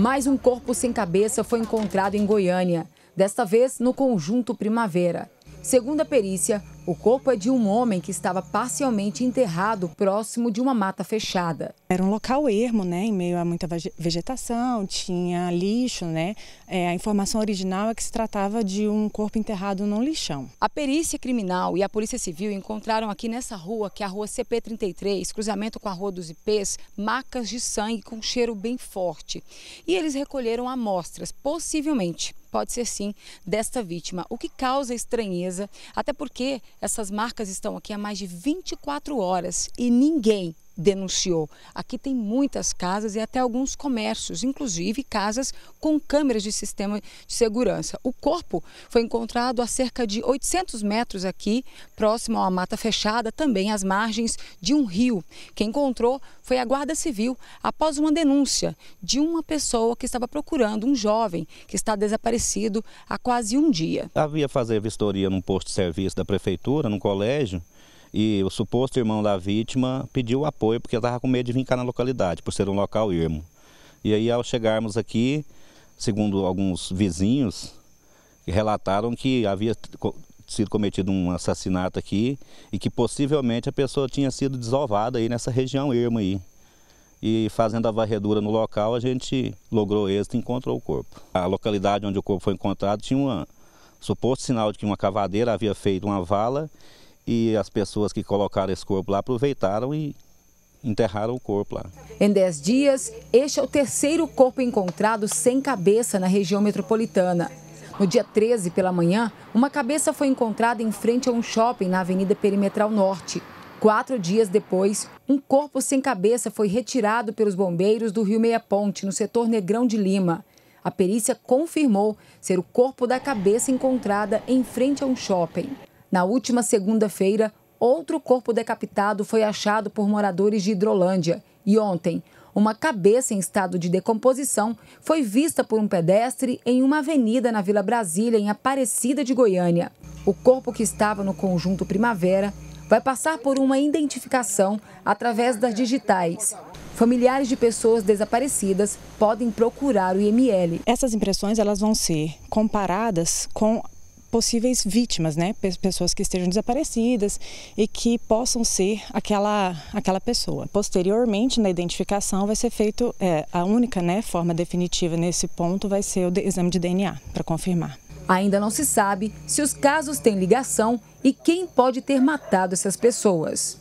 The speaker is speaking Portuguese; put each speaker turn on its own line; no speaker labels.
Mais um corpo sem cabeça foi encontrado em Goiânia, desta vez no Conjunto Primavera. Segundo a perícia, o corpo é de um homem que estava parcialmente
enterrado próximo de uma mata fechada. Era um local ermo, né, em meio a muita vegetação, tinha lixo, né. É, a informação original é que se tratava de um corpo enterrado num lixão.
A perícia criminal e a polícia civil encontraram aqui nessa rua, que é a rua CP33, cruzamento com a rua dos IPs, macas de sangue com cheiro bem forte. E eles recolheram amostras, possivelmente pode ser sim desta vítima, o que causa estranheza, até porque essas marcas estão aqui há mais de 24 horas e ninguém denunciou. Aqui tem muitas casas e até alguns comércios, inclusive casas com câmeras de sistema de segurança. O corpo foi encontrado a cerca de 800 metros aqui, próximo a uma mata fechada, também às margens de um rio. Quem encontrou foi a Guarda Civil, após uma denúncia de uma pessoa que estava procurando um jovem que está desaparecido há quase um dia.
Havia fazer vistoria num posto de serviço da prefeitura, num colégio, e o suposto irmão da vítima pediu apoio porque estava com medo de vir cá na localidade, por ser um local ermo. E aí, ao chegarmos aqui, segundo alguns vizinhos, relataram que havia sido cometido um assassinato aqui e que possivelmente a pessoa tinha sido desovada aí nessa região irmo aí. E fazendo a varredura no local, a gente logrou êxito e encontrou o corpo. A localidade onde o corpo foi encontrado tinha um suposto sinal de que uma cavadeira havia feito uma vala e as pessoas que colocaram esse corpo lá aproveitaram e enterraram o corpo lá.
Em 10 dias, este é o terceiro corpo encontrado sem cabeça na região metropolitana. No dia 13, pela manhã, uma cabeça foi encontrada em frente a um shopping na Avenida Perimetral Norte. Quatro dias depois, um corpo sem cabeça foi retirado pelos bombeiros do Rio Meia Ponte, no setor Negrão de Lima. A perícia confirmou ser o corpo da cabeça encontrada em frente a um shopping. Na última segunda-feira, outro corpo decapitado foi achado por moradores de Hidrolândia. E ontem, uma cabeça em estado de decomposição foi vista por um pedestre em uma avenida na Vila Brasília, em Aparecida de Goiânia. O corpo que estava no conjunto Primavera vai passar por uma identificação através das digitais. Familiares de pessoas desaparecidas
podem procurar o IML. Essas impressões elas vão ser comparadas com possíveis vítimas, né? Pessoas que estejam desaparecidas e que possam ser aquela, aquela pessoa. Posteriormente, na identificação, vai ser feito é, a única né, forma definitiva nesse ponto vai ser o exame de DNA para confirmar.
Ainda não se sabe se os casos têm ligação e quem pode ter matado essas pessoas.